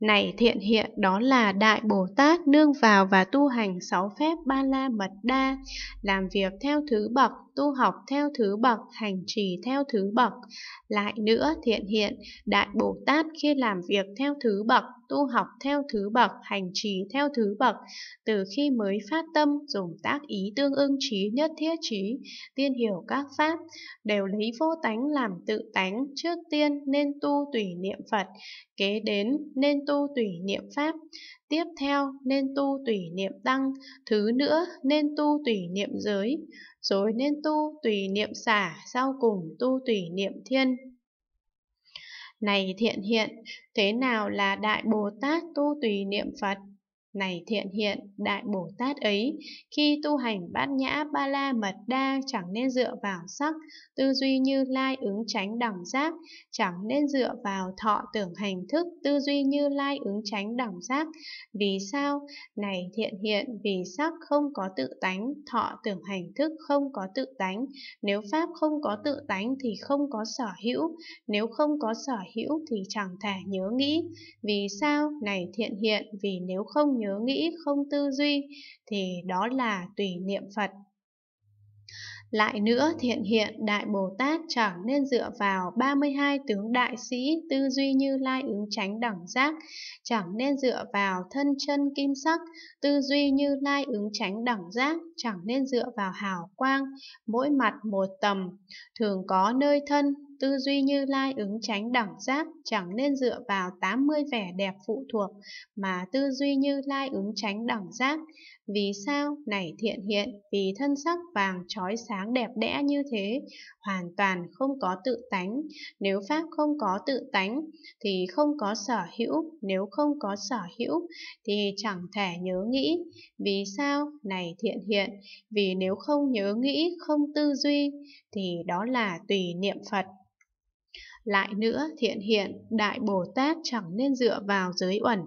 Này thiện hiện đó là Đại Bồ Tát nương vào và tu hành sáu phép ba la mật đa, làm việc theo thứ bậc, tu học theo thứ bậc, hành trì theo thứ bậc. Lại nữa thiện hiện, Đại Bồ Tát khi làm việc theo thứ bậc tu học theo thứ bậc, hành trì theo thứ bậc, từ khi mới phát tâm dùng tác ý tương ưng trí nhất thiết trí, tiên hiểu các pháp, đều lấy vô tánh làm tự tánh, trước tiên nên tu tùy niệm Phật, kế đến nên tu tùy niệm Pháp, tiếp theo nên tu tùy niệm Tăng, thứ nữa nên tu tùy niệm giới, rồi nên tu tùy niệm xả, sau cùng tu tùy niệm thiên. Này thiện hiện, thế nào là Đại Bồ Tát tu tùy niệm Phật? này thiện hiện đại bồ tát ấy khi tu hành bát nhã ba la mật đa chẳng nên dựa vào sắc tư duy như lai ứng tránh đẳng giác chẳng nên dựa vào thọ tưởng hành thức tư duy như lai ứng tránh đẳng giác vì sao này thiện hiện vì sắc không có tự tánh thọ tưởng hành thức không có tự tánh nếu pháp không có tự tánh thì không có sở hữu nếu không có sở hữu thì chẳng thể nhớ nghĩ vì sao này thiện hiện vì nếu không nhớ nhớ nghĩ, không tư duy thì đó là tùy niệm Phật. Lại nữa, thiện hiện Đại Bồ Tát chẳng nên dựa vào 32 tướng đại sĩ tư duy như lai ứng tránh đẳng giác, chẳng nên dựa vào thân chân kim sắc tư duy như lai ứng tránh đẳng giác, chẳng nên dựa vào hào quang, mỗi mặt một tầm, thường có nơi thân, Tư duy như lai ứng tránh đẳng giác chẳng nên dựa vào 80 vẻ đẹp phụ thuộc, mà tư duy như lai ứng tránh đẳng giác. Vì sao? Này thiện hiện, vì thân sắc vàng trói sáng đẹp đẽ như thế, hoàn toàn không có tự tánh. Nếu Pháp không có tự tánh, thì không có sở hữu. Nếu không có sở hữu, thì chẳng thể nhớ nghĩ. Vì sao? Này thiện hiện, vì nếu không nhớ nghĩ, không tư duy, thì đó là tùy niệm Phật. Lại nữa, thiện hiện, Đại Bồ Tát chẳng nên dựa vào giới uẩn,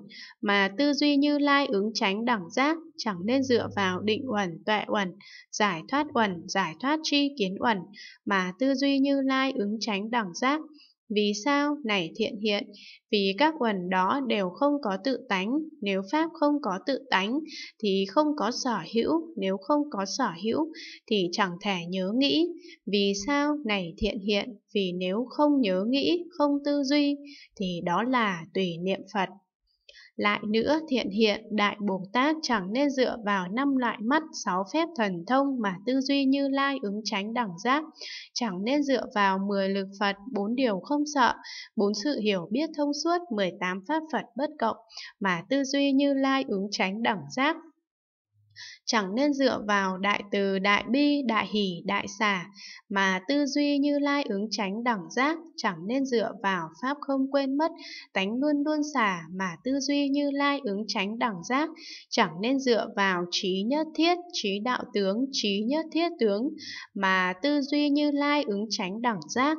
mà tư duy như lai ứng tránh đẳng giác, chẳng nên dựa vào định uẩn, tuệ uẩn, giải thoát uẩn, giải thoát tri kiến uẩn, mà tư duy như lai ứng tránh đẳng giác, vì sao này thiện hiện? Vì các quần đó đều không có tự tánh, nếu pháp không có tự tánh thì không có sở hữu, nếu không có sở hữu thì chẳng thể nhớ nghĩ. Vì sao này thiện hiện? Vì nếu không nhớ nghĩ, không tư duy thì đó là tùy niệm Phật. Lại nữa thiện hiện Đại Bồ Tát chẳng nên dựa vào năm loại mắt sáu phép thần thông mà tư duy như lai ứng tránh đẳng giác, chẳng nên dựa vào 10 lực Phật, bốn điều không sợ, bốn sự hiểu biết thông suốt 18 pháp Phật bất cộng mà tư duy như lai ứng tránh đẳng giác chẳng nên dựa vào đại từ đại bi đại hỷ đại xả mà tư duy như lai ứng tránh đẳng giác chẳng nên dựa vào pháp không quên mất tánh luôn luôn xả mà tư duy như lai ứng tránh đẳng giác chẳng nên dựa vào trí nhất thiết trí đạo tướng trí nhất thiết tướng mà tư duy như lai ứng tránh đẳng giác